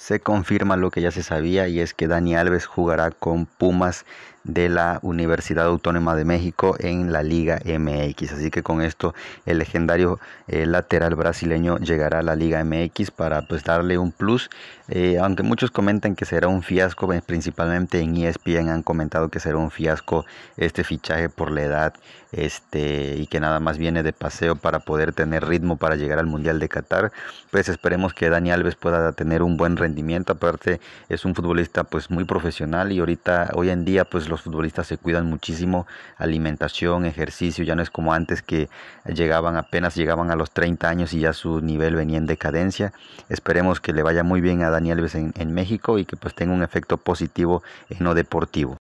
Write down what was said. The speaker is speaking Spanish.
se confirma lo que ya se sabía y es que Dani Alves jugará con Pumas de la Universidad Autónoma de México en la Liga MX. Así que con esto el legendario eh, lateral brasileño llegará a la Liga MX para pues darle un plus, eh, aunque muchos comentan que será un fiasco, pues, principalmente en ESPN han comentado que será un fiasco este fichaje por la edad este, y que nada más viene de paseo para poder tener ritmo para llegar al Mundial de Qatar, pues esperemos que Dani Alves pueda tener un buen rendimiento, aparte es un futbolista pues muy profesional y ahorita hoy en día pues los futbolistas se cuidan muchísimo, alimentación, ejercicio, ya no es como antes que llegaban apenas llegaban a los 30 años y ya su nivel venía en decadencia. Esperemos que le vaya muy bien a Daniel Alves en, México y que pues tenga un efecto positivo en lo deportivo.